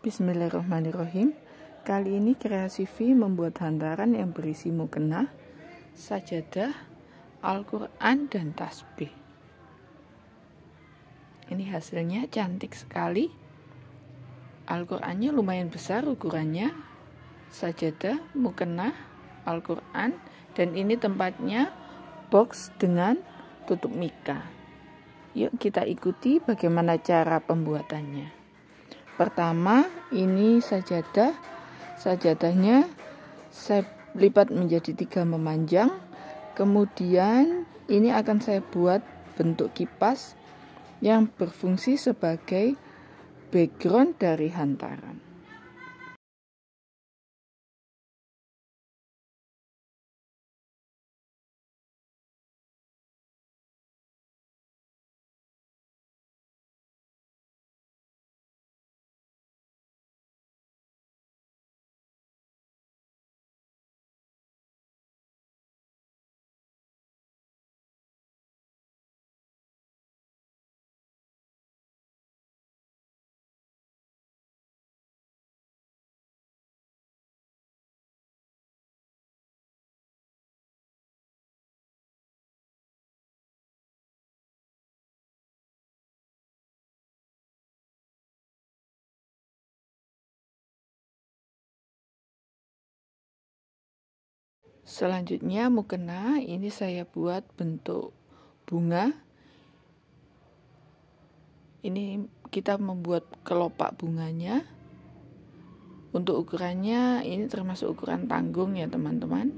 Bismillahirrahmanirrahim. Kali ini Kreasi V membuat hantaran yang berisi mukena, sajadah, Al-Quran, dan tasbih. Ini hasilnya cantik sekali. Al-Qurannya lumayan besar ukurannya. Sajadah, mukena, Al-Quran, dan ini tempatnya box dengan tutup mika. Yuk kita ikuti bagaimana cara pembuatannya. Pertama, ini sajadah. Sajadahnya saya lipat menjadi tiga memanjang. Kemudian ini akan saya buat bentuk kipas yang berfungsi sebagai background dari hantaran. Selanjutnya mukena ini saya buat bentuk bunga. Ini kita membuat kelopak bunganya. Untuk ukurannya ini termasuk ukuran tanggung ya teman-teman.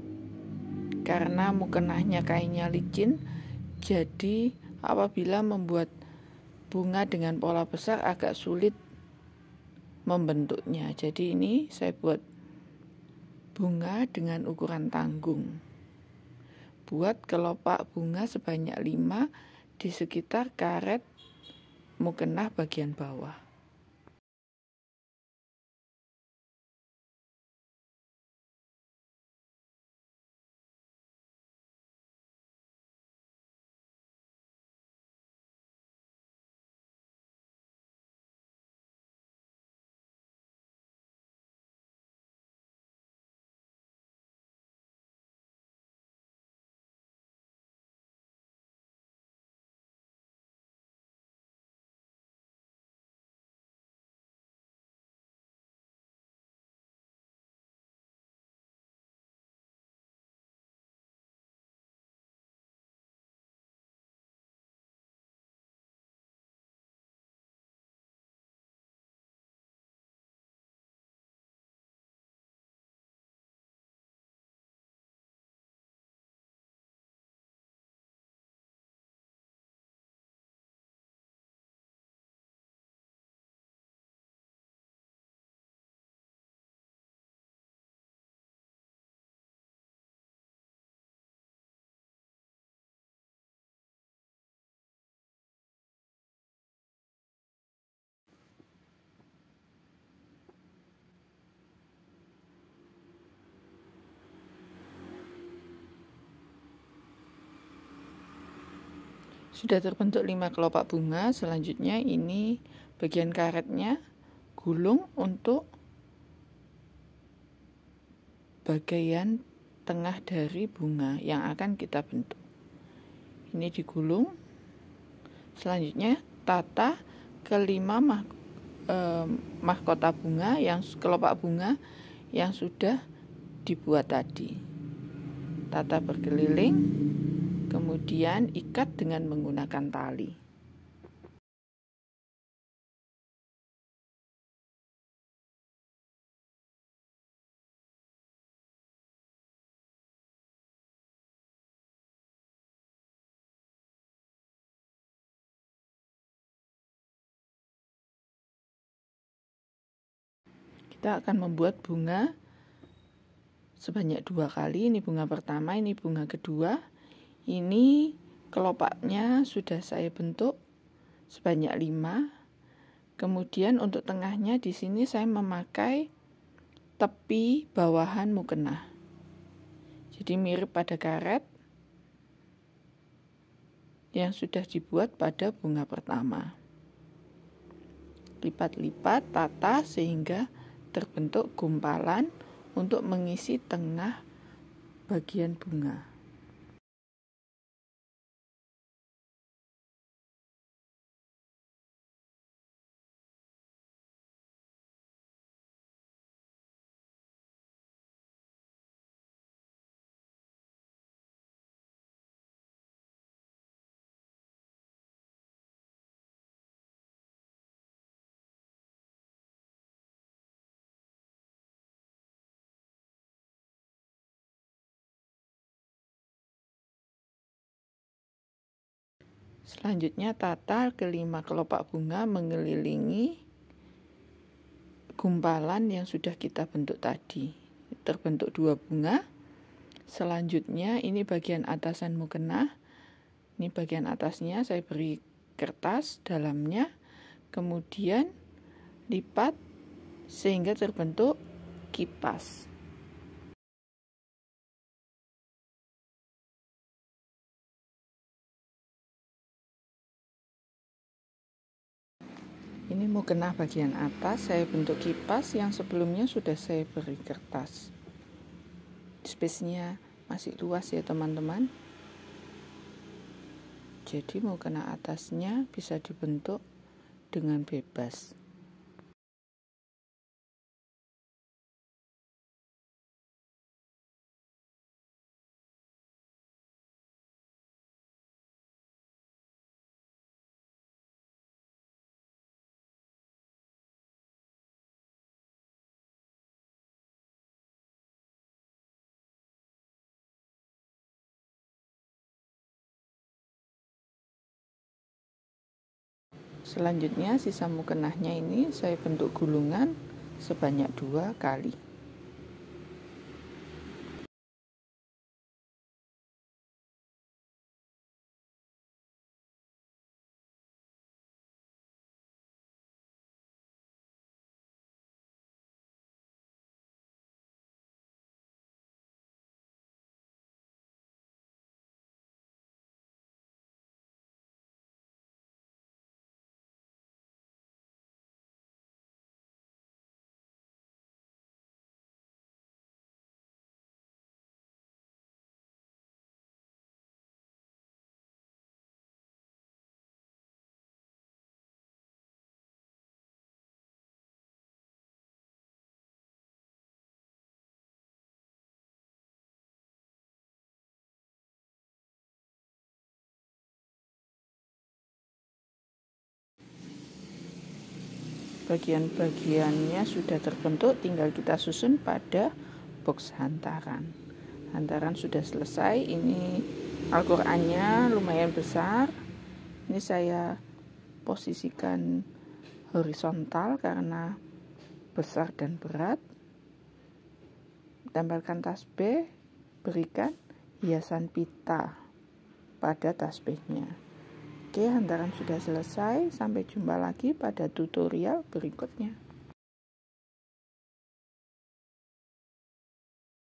Karena mukenahnya kainnya licin, jadi apabila membuat bunga dengan pola besar agak sulit membentuknya. Jadi ini saya buat Bunga dengan ukuran tanggung. Buat kelopak bunga sebanyak lima di sekitar karet mukenah bagian bawah. Sudah terbentuk lima kelopak bunga, selanjutnya ini bagian karetnya gulung untuk bagian tengah dari bunga yang akan kita bentuk. Ini digulung. Selanjutnya tata kelima mah, eh, mahkota bunga yang kelopak bunga yang sudah dibuat tadi. Tata berkeliling. Kemudian ikat dengan menggunakan tali. kita akan membuat bunga sebanyak dua kali. Ini bunga pertama, ini bunga kedua. Ini kelopaknya sudah saya bentuk sebanyak 5. Kemudian untuk tengahnya di sini saya memakai tepi bawahan mukena. Jadi mirip pada karet yang sudah dibuat pada bunga pertama. Lipat-lipat tata sehingga terbentuk gumpalan untuk mengisi tengah bagian bunga. Selanjutnya tata kelima kelopak bunga mengelilingi gumpalan yang sudah kita bentuk tadi. Terbentuk dua bunga. Selanjutnya ini bagian atasan mukena. Ini bagian atasnya saya beri kertas dalamnya. Kemudian lipat sehingga terbentuk kipas. Ini mau kena bagian atas saya bentuk kipas yang sebelumnya sudah saya beri kertas. Space-nya masih luas ya teman-teman. Jadi mau kena atasnya bisa dibentuk dengan bebas. Selanjutnya sisa mukenahnya ini saya bentuk gulungan sebanyak dua kali. bagian-bagiannya sudah terbentuk tinggal kita susun pada box hantaran hantaran sudah selesai ini Al-Qur'annya lumayan besar ini saya posisikan horizontal karena besar dan berat tempelkan tasbih berikan hiasan pita pada tasbihnya Oke, hantaran sudah selesai. Sampai jumpa lagi pada tutorial berikutnya.